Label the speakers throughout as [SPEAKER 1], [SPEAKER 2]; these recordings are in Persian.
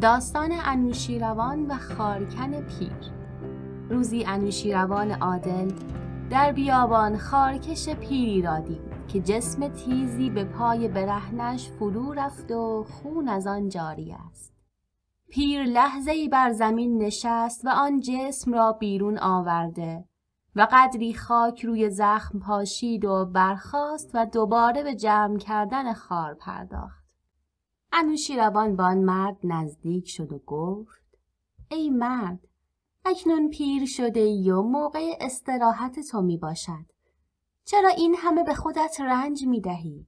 [SPEAKER 1] داستان انوشیروان و خارکن پیر روزی انوشیروان عادل در بیابان خارکش پیری را دید که جسم تیزی به پای برهنش فرو رفت و خون از آن جاری است پیر لحظه ای بر زمین نشست و آن جسم را بیرون آورده و قدری خاک روی زخم پاشید و برخاست و دوباره به جمع کردن خار پرداخت انوشیروان به آن مرد نزدیک شد و گفت ای مرد اکنون پیر شده ای و موقع استراحت تو می باشد. چرا این همه به خودت رنج می دهی؟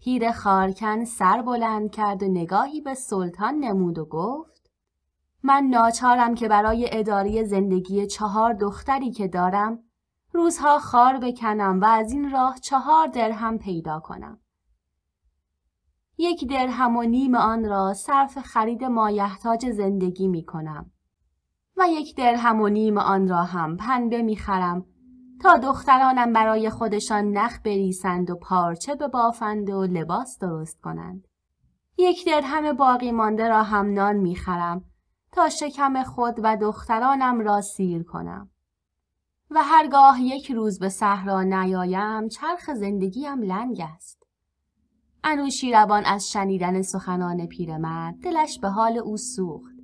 [SPEAKER 1] پیر خارکن سر بلند کرد و نگاهی به سلطان نمود و گفت من ناچارم که برای اداره زندگی چهار دختری که دارم روزها خار بکنم و از این راه چهار درهم پیدا کنم. یک درهم و نیم آن را صرف خرید مایحتاج زندگی می کنم و یک درهم و نیم آن را هم پنبه می خرم تا دخترانم برای خودشان نخ بریسند و پارچه به بافند و لباس درست کنند. یک درهم باقی مانده را هم نان می خرم تا شکم خود و دخترانم را سیر کنم. و هرگاه یک روز به صحرا نیایم چرخ زندگیم لنگ است. انوشیروان از شنیدن سخنان پیرمرد دلش به حال او سوخت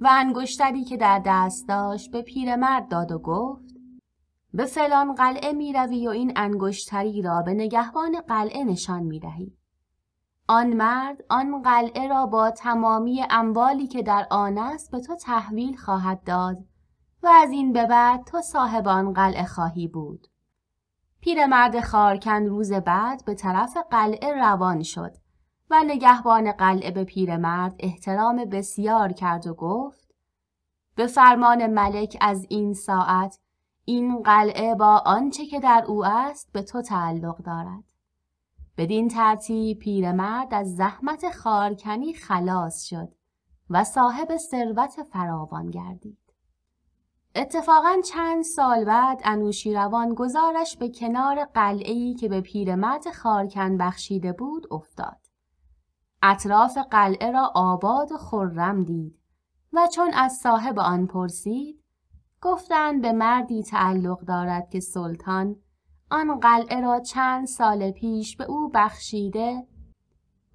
[SPEAKER 1] و انگشتری که در دست داشت به پیرمرد داد و گفت به فلان قلعه می روی و این انگشتری را به نگهبان قلعه نشان می دهی. آن مرد آن قلعه را با تمامی اموالی که در آن است به تو تحویل خواهد داد و از این به بعد تو صاحب آن قلعه خواهی بود. پیرمرد خارکن روز بعد به طرف قلعه روان شد و نگهبان قلعه به پیرمرد احترام بسیار کرد و گفت به فرمان ملک از این ساعت این قلعه با آنچه که در او است به تو تعلق دارد بدین ترتیب پیرمرد از زحمت خارکنی خلاص شد و صاحب ثروت فراوان گردید اتفاقا چند سال بعد انوشیروان گزارش به کنار قلعه‌ای که به پیرمرد خارکن بخشیده بود افتاد. اطراف قلعه را آباد و خرم دید و چون از صاحب آن پرسید گفتند به مردی تعلق دارد که سلطان آن قلعه را چند سال پیش به او بخشیده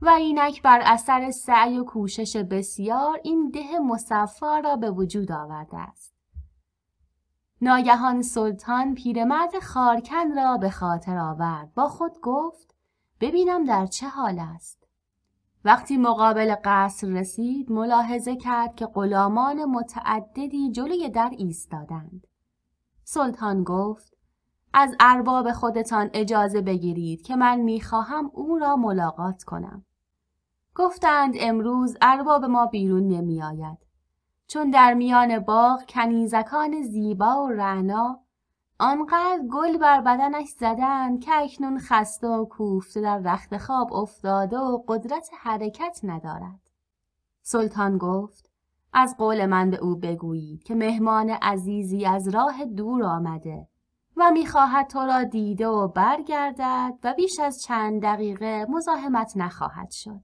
[SPEAKER 1] و اینک بر اثر سعی و کوشش بسیار این ده مصفا را به وجود آورده است. ناگهان سلطان پیرمرد خارکن را به خاطر آورد با خود گفت ببینم در چه حال است وقتی مقابل قصر رسید ملاحظه کرد که غلامان متعددی جلوی در ایستادند سلطان گفت از ارباب خودتان اجازه بگیرید که من میخواهم او را ملاقات کنم گفتند امروز ارباب ما بیرون نمیآید چون در میان باغ کنیزکان زیبا و رعنا آنقدر گل بر بدنش زدن که اکنون خسته و کوفته در رخت خواب افتاده و قدرت حرکت ندارد. سلطان گفت از قول من به او بگویید که مهمان عزیزی از راه دور آمده و میخواهد تو را دیده و برگردد و بیش از چند دقیقه مزاحمت نخواهد شد.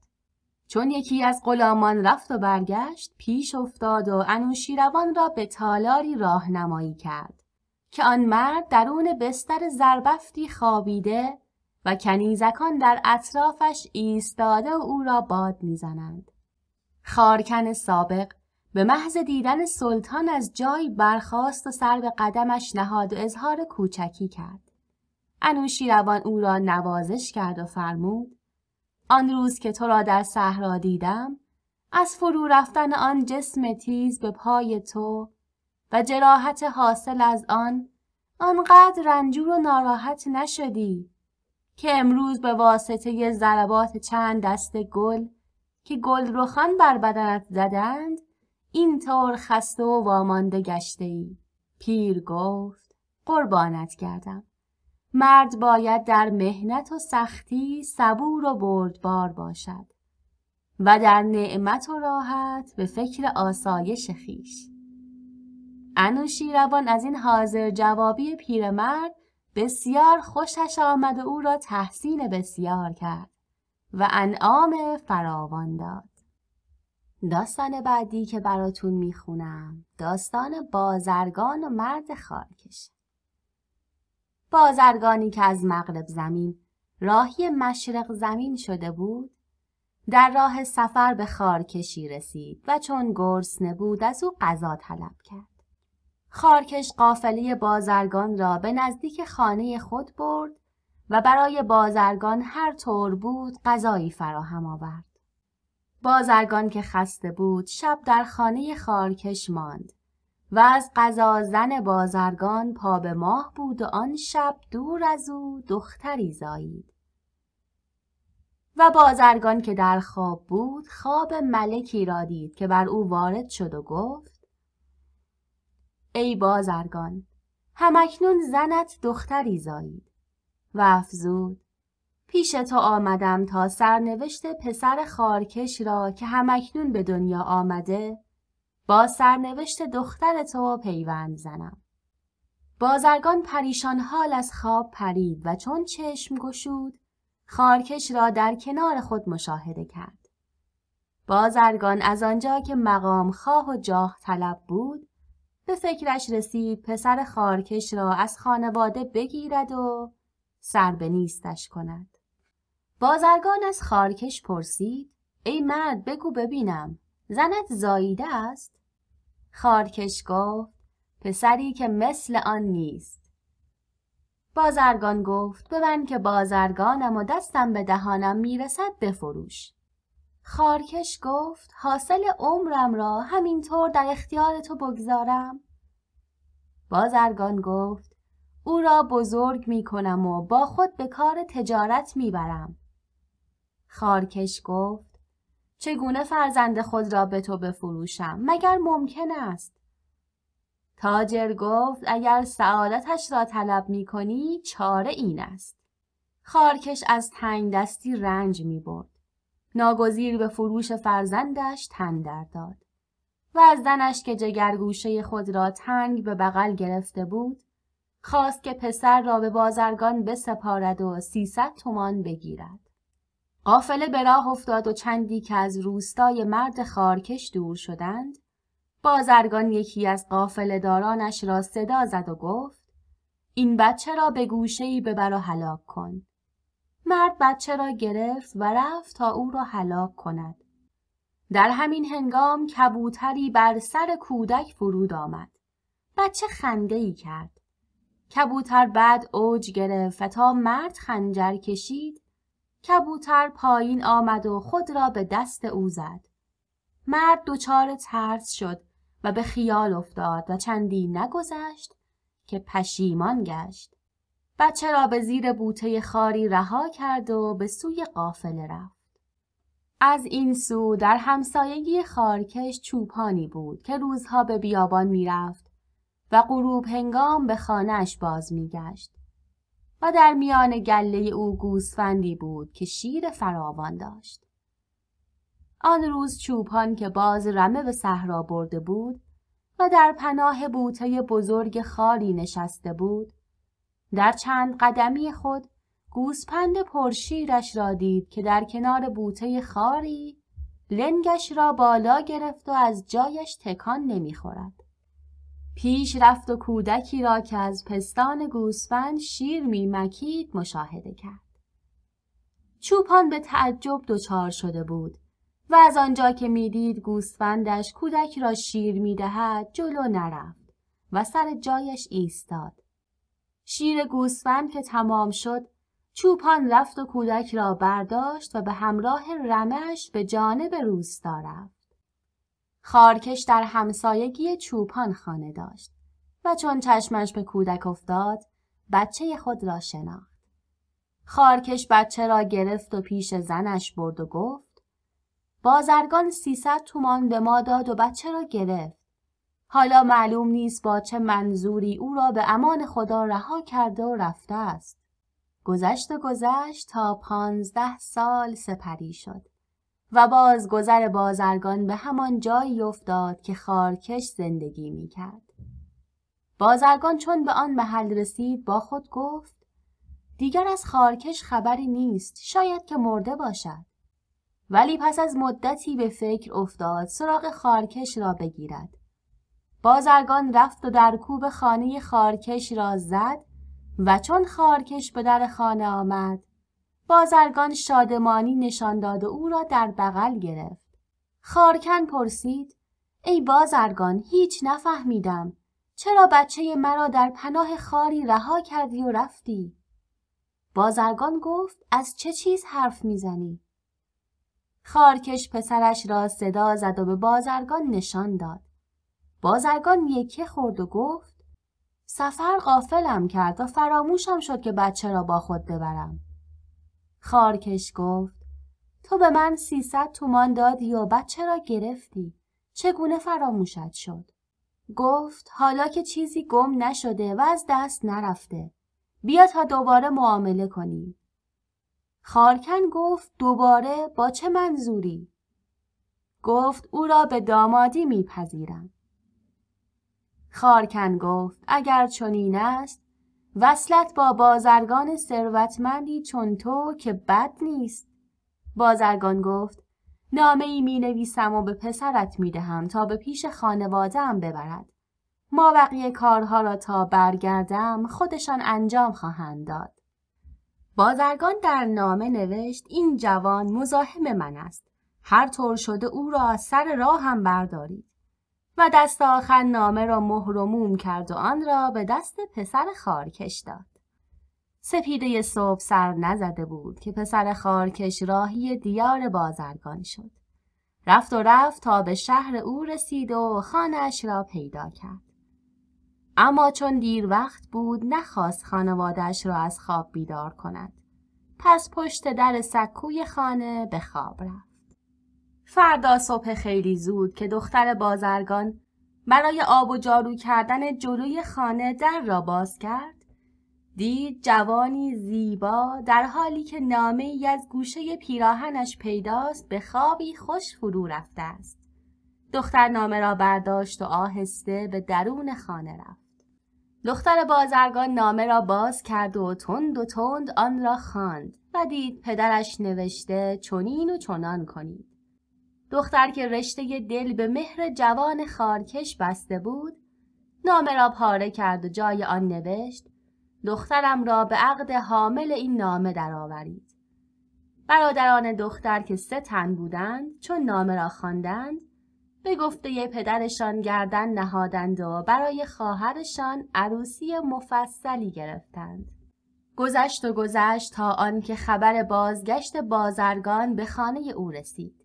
[SPEAKER 1] چون یکی از غلامان رفت و برگشت پیش افتاد و انوشیروان را به تالاری راهنمایی کرد که آن مرد درون بستر زربفتی خوابیده و کنیزکان در اطرافش ایستاده و او را باد میزنند خارکن سابق به محض دیدن سلطان از جای برخاست و سر به قدمش نهاد و اظهار کوچکی کرد انوشیروان او را نوازش کرد و فرمود آن روز که تو را در صحرا دیدم از فرو رفتن آن جسم تیز به پای تو و جراحت حاصل از آن آنقدر رنجور و ناراحت نشدی که امروز به واسطه ضربات چند دست گل که گل روخان بر بدنت زدند این طور خسته و وامانده گشته ای. پیر گفت قربانت کردم. مرد باید در مهنت و سختی صبور و بردبار باشد و در نعمت و راحت به فکر آسایش خیش روان از این حاضر جوابی پیرمرد بسیار خوشش آمد و او را تحسین بسیار کرد و انعام فراوان داد داستان بعدی که براتون میخونم داستان بازرگان و مرد خارکشه بازرگانی که از مغرب زمین راهی مشرق زمین شده بود در راه سفر به خارکشی رسید و چون گرسنه بود از او غذا طلب کرد خارکش قافلی بازرگان را به نزدیک خانه خود برد و برای بازرگان هر طور بود غذایی فراهم آورد بازرگان که خسته بود شب در خانه خارکش ماند و از قضا زن بازرگان پا به ماه بود و آن شب دور از او دختری زایید و بازرگان که در خواب بود خواب ملکی را دید که بر او وارد شد و گفت ای بازرگان همکنون زنت دختری زایید و افزود پیش تو آمدم تا سرنوشت پسر خارکش را که همکنون به دنیا آمده با سرنوشت دختر تو پیوند زنم بازرگان پریشان حال از خواب پرید و چون چشم گشود خارکش را در کنار خود مشاهده کرد بازرگان از آنجا که مقام خواه و جاه طلب بود به فکرش رسید پسر خارکش را از خانواده بگیرد و سر به نیستش کند بازرگان از خارکش پرسید ای مرد بگو ببینم زنت زاییده است؟ خارکش گفت پسری که مثل آن نیست. بازرگان گفت به من که بازرگانم و دستم به دهانم میرسد بفروش. خارکش گفت حاصل عمرم را همینطور در اختیار تو بگذارم. بازرگان گفت او را بزرگ می کنم و با خود به کار تجارت میبرم خارکش گفت چگونه فرزند خود را به تو بفروشم مگر ممکن است تاجر گفت اگر سعادتش را طلب می کنی چاره این است خارکش از تنگ دستی رنج می برد ناگزیر به فروش فرزندش تن در داد و از زنش که جگرگوشه خود را تنگ به بغل گرفته بود خواست که پسر را به بازرگان بسپارد و سیصد تومان بگیرد قافله به راه افتاد و چندی که از روستای مرد خارکش دور شدند بازرگان یکی از قافل دارانش را صدا زد و گفت این بچه را به گوشه ای ببر و هلاک کن مرد بچه را گرفت و رفت تا او را هلاک کند در همین هنگام کبوتری بر سر کودک فرود آمد بچه خنده ای کرد کبوتر بعد اوج گرفت و تا مرد خنجر کشید کبوتر پایین آمد و خود را به دست او زد. مرد دچار ترس شد و به خیال افتاد و چندی نگذشت که پشیمان گشت. بچه را به زیر بوته خاری رها کرد و به سوی قافل رفت. از این سو در همسایگی خارکش چوپانی بود که روزها به بیابان میرفت و غروب هنگام به خانهش باز گشت و در میان گله او گوسفندی بود که شیر فراوان داشت. آن روز چوپان که باز رمه به صحرا برده بود و در پناه بوته بزرگ خاری نشسته بود در چند قدمی خود گوسپند پرشیرش را دید که در کنار بوته خاری لنگش را بالا گرفت و از جایش تکان نمیخورد پیش رفت و کودکی را که از پستان گوسفند شیر می مکید مشاهده کرد. چوپان به تعجب دچار شده بود و از آنجا که میدید گوسفندش کودک را شیر دهد جلو نرفت و سر جایش ایستاد شیر گوسفند که تمام شد چوپان رفت و کودک را برداشت و به همراه رمش به جانب روستا رفت خارکش در همسایگی چوپان خانه داشت و چون چشمش به کودک افتاد بچه خود را شناخت. خارکش بچه را گرفت و پیش زنش برد و گفت بازرگان سیصد تومان به ما داد و بچه را گرفت. حالا معلوم نیست با چه منظوری او را به امان خدا رها کرده و رفته است. گذشت و گذشت تا پانزده سال سپری شد. و باز گذر بازرگان به همان جایی افتاد که خارکش زندگی می کرد. بازرگان چون به آن محل رسید با خود گفت دیگر از خارکش خبری نیست شاید که مرده باشد. ولی پس از مدتی به فکر افتاد سراغ خارکش را بگیرد. بازرگان رفت و در کوب خانه خارکش را زد و چون خارکش به در خانه آمد بازرگان شادمانی نشان داد و او را در بغل گرفت. خارکن پرسید ای بازرگان هیچ نفهمیدم. چرا بچه مرا در پناه خاری رها کردی و رفتی؟ بازرگان گفت از چه چیز حرف میزنی؟ خارکش پسرش را صدا زد و به بازرگان نشان داد. بازرگان یکی خورد و گفت سفر غافلم کرد و فراموشم شد که بچه را با خود ببرم. خارکش گفت تو به من سیصد تومان دادی و بچه را گرفتی چگونه فراموشت شد گفت حالا که چیزی گم نشده و از دست نرفته بیا تا دوباره معامله کنیم خارکن گفت دوباره با چه منظوری گفت او را به دامادی میپذیرم خارکن گفت اگر چنین است وصلت با بازرگان ثروتمندی چون تو که بد نیست بازرگان گفت نامه ای می نویسم و به پسرت می دهم تا به پیش خانواده ببرد. ما بقیه کارها را تا برگردم خودشان انجام خواهند داد. بازرگان در نامه نوشت این جوان مزاحم من است. هر طور شده او را سر راه هم بردارید. و دست آخر نامه را مهر کرد و آن را به دست پسر خارکش داد. سپیده صبح سر نزده بود که پسر خارکش راهی دیار بازرگان شد. رفت و رفت تا به شهر او رسید و خانهاش را پیدا کرد. اما چون دیر وقت بود نخواست خانوادش را از خواب بیدار کند. پس پشت در سکوی خانه به خواب رفت. فردا صبح خیلی زود که دختر بازرگان برای آب و جارو کردن جلوی خانه در را باز کرد دید جوانی زیبا در حالی که نامه ای از گوشه پیراهنش پیداست به خوابی خوش فرو رفته است. دختر نامه را برداشت و آهسته به درون خانه رفت. دختر بازرگان نامه را باز کرد و تند و تند آن را خواند و دید پدرش نوشته چنین و چنان کنید. دختر که رشته دل به مهر جوان خارکش بسته بود نامه را پاره کرد و جای آن نوشت دخترم را به عقد حامل این نامه درآورید برادران دختر که سه تن بودند چون نامه را خواندند به گفته پدرشان گردن نهادند و برای خواهرشان عروسی مفصلی گرفتند گذشت و گذشت تا آنکه خبر بازگشت بازرگان به خانه او رسید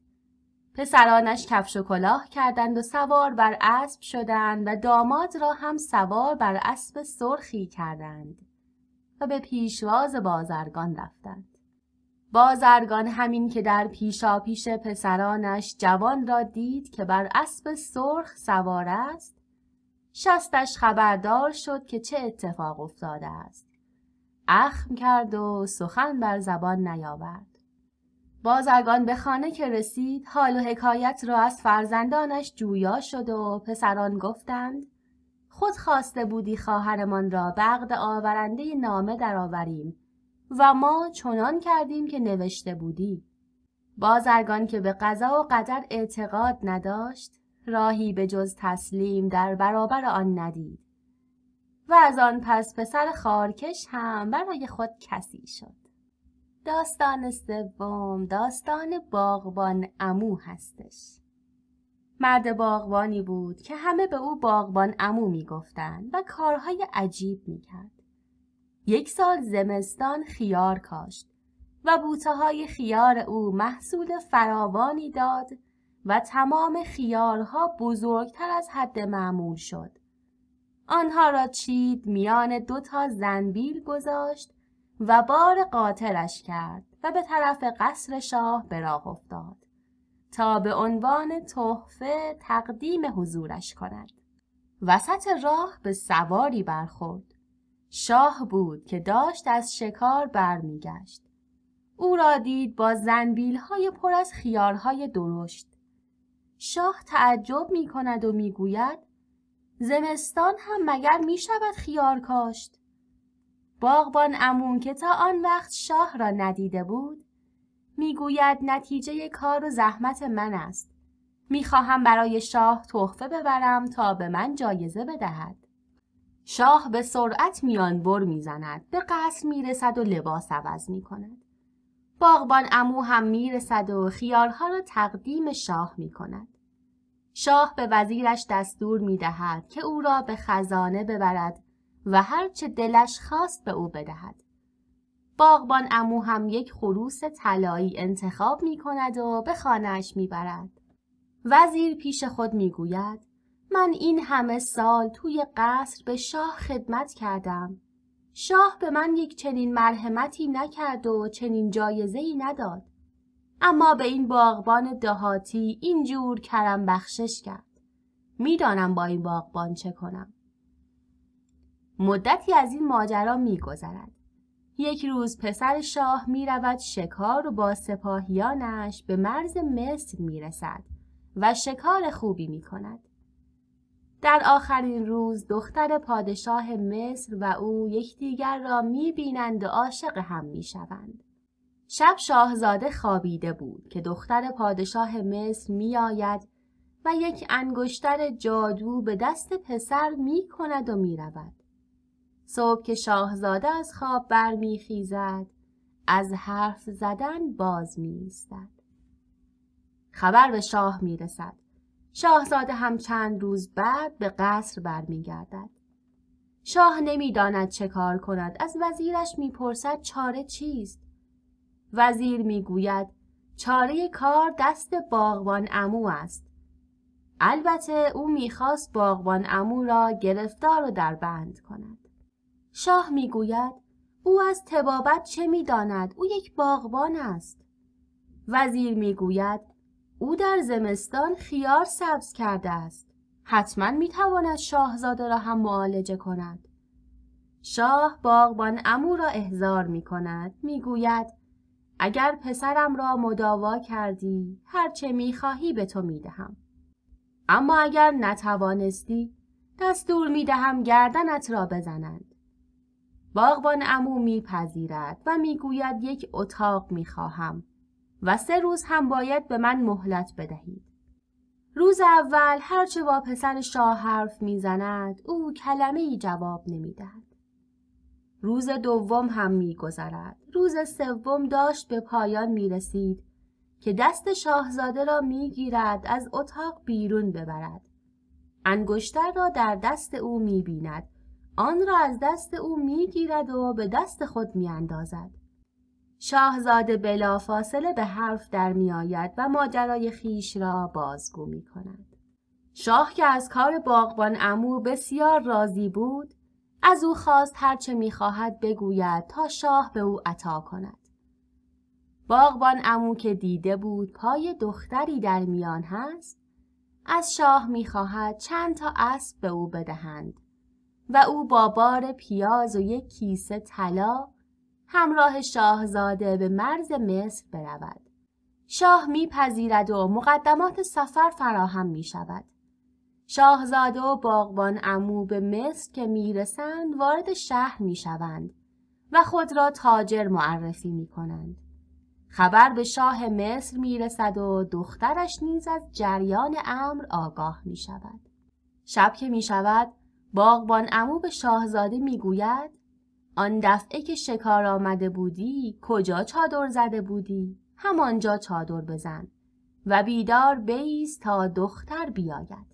[SPEAKER 1] پسرانش کفش و کلاه کردند و سوار بر اسب شدند و داماد را هم سوار بر اسب سرخی کردند و به پیشواز بازرگان رفتند. بازرگان همین که در پیشا پیش پسرانش جوان را دید که بر اسب سرخ سوار است شستش خبردار شد که چه اتفاق افتاده است. اخم کرد و سخن بر زبان نیاورد. بازرگان به خانه که رسید حال و حکایت را از فرزندانش جویا شد و پسران گفتند خود خواسته بودی خواهرمان را بغد آورنده نامه درآوریم و ما چنان کردیم که نوشته بودی بازرگان که به قضا و قدر اعتقاد نداشت راهی به جز تسلیم در برابر آن ندید و از آن پس پسر خارکش هم برای خود کسی شد داستان سوم داستان باغبان امو هستش مرد باغبانی بود که همه به او باغبان امو میگفتند و کارهای عجیب میکرد یک سال زمستان خیار کاشت و بوته های خیار او محصول فراوانی داد و تمام خیارها بزرگتر از حد معمول شد آنها را چید میان دو تا زنبیل گذاشت و بار قاتلش کرد و به طرف قصر شاه به راه افتاد تا به عنوان تحفه تقدیم حضورش کند وسط راه به سواری برخورد شاه بود که داشت از شکار برمیگشت او را دید با زنبیل های پر از خیارهای درشت شاه تعجب می کند و میگوید زمستان هم مگر می شود خیار کاشت باغبان امون که تا آن وقت شاه را ندیده بود میگوید نتیجه کار و زحمت من است میخواهم برای شاه تحفه ببرم تا به من جایزه بدهد شاه به سرعت میان بر میزند به قصر میرسد و لباس عوض میکند باغبان امو هم میرسد و خیارها را تقدیم شاه میکند شاه به وزیرش دستور میدهد که او را به خزانه ببرد و هرچه دلش خواست به او بدهد. باغبان امو هم یک خروس طلایی انتخاب می کند و به خانهش می برد. وزیر پیش خود می گوید من این همه سال توی قصر به شاه خدمت کردم. شاه به من یک چنین مرحمتی نکرد و چنین جایزه ای نداد. اما به این باغبان دهاتی اینجور کرم بخشش کرد. میدانم با این باغبان چه کنم. مدتی از این ماجرا گذرد. یک روز پسر شاه می رود شکار و با سپاهیانش به مرز مصر می رسد و شکار خوبی می کند. در آخرین روز دختر پادشاه مصر و او یکدیگر را می بینند و عاشق هم می شوند. شب شاهزاده خوابیده بود که دختر پادشاه مصر می آید و یک انگشتر جادو به دست پسر می کند و می صبح که شاهزاده از خواب برمیخیزد از حرف زدن باز میایستد خبر به شاه میرسد شاهزاده هم چند روز بعد به قصر برمیگردد شاه نمیداند چه کار کند از وزیرش میپرسد چاره چیست وزیر میگوید چاره کار دست باغوان امو است البته او میخواست باغوان امو را گرفتار و در بند کند شاه میگوید او از تبابت چه میداند او یک باغبان است وزیر میگوید او در زمستان خیار سبز کرده است حتما میتواند شاهزاده را هم معالجه کند شاه باغبان امو را احضار می کند اگر پسرم را مداوا کردی هرچه می خواهی به تو میدهم. اما اگر نتوانستی دستور میدهم گردنت را بزنند. باغبان امو میپذیرد و میگوید یک اتاق میخواهم و سه روز هم باید به من مهلت بدهید. روز اول هرچه با پسر شاه حرف میزند او کلمه ای جواب نمیدهد. روز دوم هم میگذرد. روز سوم داشت به پایان میرسید که دست شاهزاده را میگیرد از اتاق بیرون ببرد. انگشتر را در دست او میبیند آن را از دست او میگیرد و به دست خود میاندازد شاهزاده فاصله به حرف در میآید و ماجرای خیش را بازگو می کند. شاه که از کار باغبان امو بسیار راضی بود از او خواست هرچه خواهد بگوید تا شاه به او عطا کند باغبان امو که دیده بود پای دختری در میان هست از شاه میخواهد چند تا اسب به او بدهند و او با بار پیاز و یک کیسه طلا همراه شاهزاده به مرز مصر برود. شاه میپذیرد و مقدمات سفر فراهم می شود. شاهزاده و باغبان امو به مصر که میرسند وارد شهر می شوند و خود را تاجر معرفی می کنند. خبر به شاه مصر می رسد و دخترش نیز از جریان امر آگاه می شود. شب که می شود باغبان امو به شاهزاده میگوید آن دفعه که شکار آمده بودی کجا چادر زده بودی همانجا چادر بزن و بیدار بیز تا دختر بیاید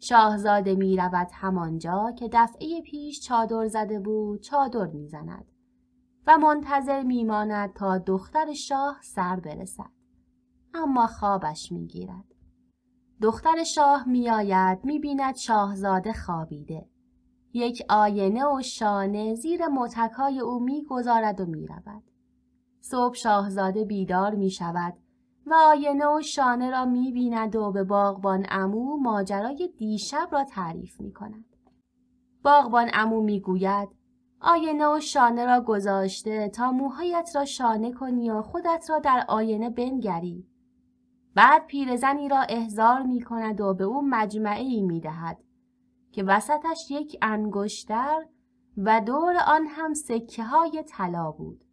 [SPEAKER 1] شاهزاده می رود همانجا که دفعه پیش چادر زده بود چادر میزند و منتظر میماند تا دختر شاه سر برسد اما خوابش میگیرد دختر شاه میآید میبیند شاهزاده خوابیده یک آینه و شانه زیر متکای او میگذارد و میرود صبح شاهزاده بیدار می شود و آینه و شانه را می بیند و به باغبان امو ماجرای دیشب را تعریف می کند. باغبان امو می گوید آینه و شانه را گذاشته تا موهایت را شانه کنی و خودت را در آینه بنگری بعد پیرزنی را احضار می کند و به او مجمعه ای می دهد که وسطش یک انگشتر و دور آن هم سکه های طلا بود.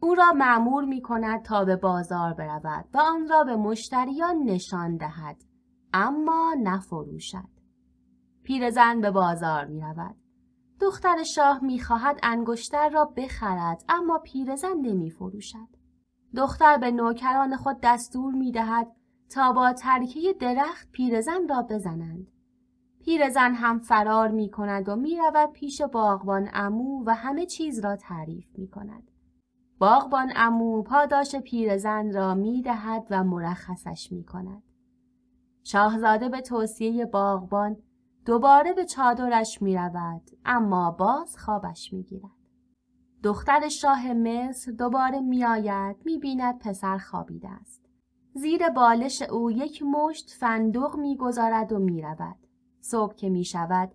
[SPEAKER 1] او را معمور می کند تا به بازار برود و آن را به مشتریان نشان دهد اما نفروشد. پیرزن به بازار می رود. دختر شاه میخواهد انگشتر را بخرد اما پیرزن نمیفروشد. دختر به نوکران خود دستور می دهد تا با ترکه درخت پیرزن را بزنند. پیرزن هم فرار می کند و می رود پیش باغبان امو و همه چیز را تعریف می کند. باغبان امو پاداش پیرزن را می دهد و مرخصش می کند. شاهزاده به توصیه باغبان دوباره به چادرش می رود اما باز خوابش می گیرد. دختر شاه مصر دوباره میآید میبیند پسر خوابیده است زیر بالش او یک مشت فندق میگذارد و میرود صبح که میشود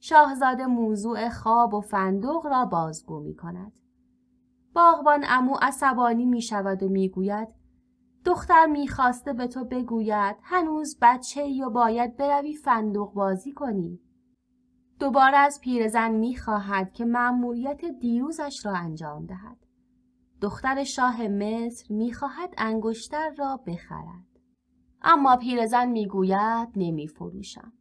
[SPEAKER 1] شاهزاده موضوع خواب و فندق را بازگو میکند. باغبان امو عصبانی میشود و میگوید: دختر میخواسته به تو بگوید هنوز بچه یا باید بروی فندق بازی کنی. دوباره از پیرزن خواهد که مأموریت دیروزش را انجام دهد. دختر شاه مصر میخواهد انگشتر را بخرد. اما پیرزن نمی فروشم.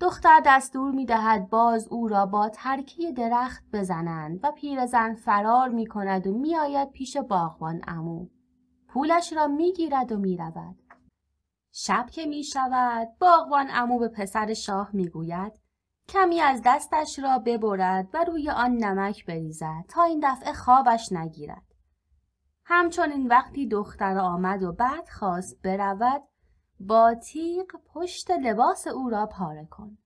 [SPEAKER 1] دختر دستور دهد باز او را با ترکی درخت بزنند و پیرزن فرار می کند و میآید پیش باغوان امو. پولش را میگیرد و می رود. شب که می شود باغبان امو به پسر شاه گوید کمی از دستش را ببرد و روی آن نمک بریزد تا این دفعه خوابش نگیرد. همچنین وقتی دختر آمد و بعد خواست برود با تیغ پشت لباس او را پاره کن.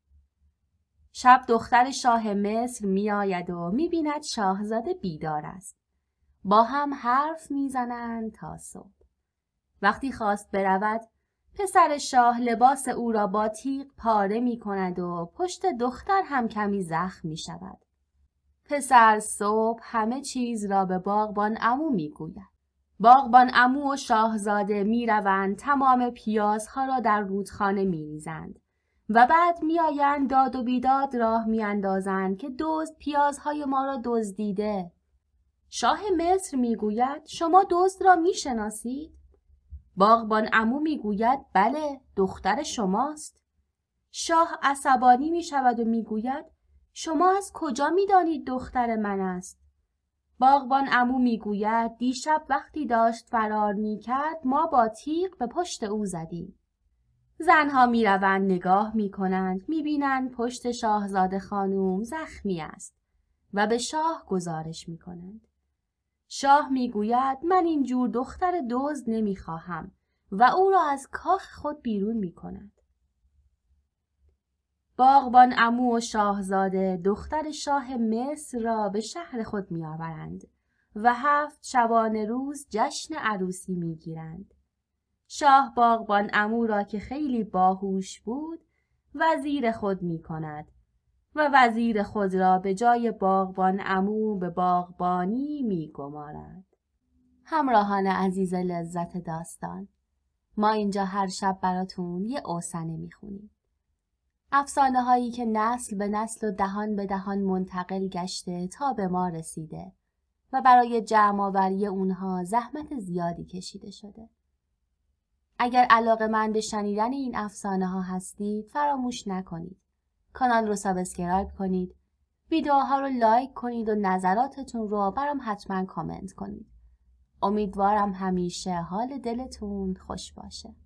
[SPEAKER 1] شب دختر شاه مصر آید و بیند شاهزاده بیدار است. با هم حرف میزنند تا صبح. وقتی خواست برود پسر شاه لباس او را با تیغ پاره می کند و پشت دختر هم کمی زخم می شود. پسر صبح همه چیز را به باغبان امو می گوید. باغبان امو و شاهزاده می روند تمام پیازها را در رودخانه می ریزند. و بعد میآیند داد و بیداد راه می اندازند که دزد پیازهای ما را دزدیده شاه مصر میگوید شما دزد را میشناسید باغبان امو میگوید بله دختر شماست شاه عصبانی می شود و میگوید شما از کجا میدانید دختر من است باغبان امو میگوید دیشب وقتی داشت فرار میکرد ما با تیغ به پشت او زدیم زنها میروند نگاه میکنند میبینند پشت شاهزاده خانوم زخمی است و به شاه گزارش میکنند شاه میگوید من این جور دختر دوز نمیخواهم و او را از کاخ خود بیرون می کند. باغبان امو و شاهزاده دختر شاه مصر را به شهر خود آورند و هفت شبانه روز جشن عروسی میگیرند. شاه باغبان امو را که خیلی باهوش بود وزیر خود می کند و وزیر خود را به جای باغبان امو به باغبانی می گمارد. همراهان عزیز لذت داستان ما اینجا هر شب براتون یه اوسنه میخونیم. افسانه هایی که نسل به نسل و دهان به دهان منتقل گشته تا به ما رسیده و برای جمع آوری اونها زحمت زیادی کشیده شده. اگر علاقه من به شنیدن این افسانه ها هستید فراموش نکنید کانال رو سابسکرایب کنید ویدیوها رو لایک کنید و نظراتتون رو برام حتما کامنت کنید امیدوارم همیشه حال دلتون خوش باشه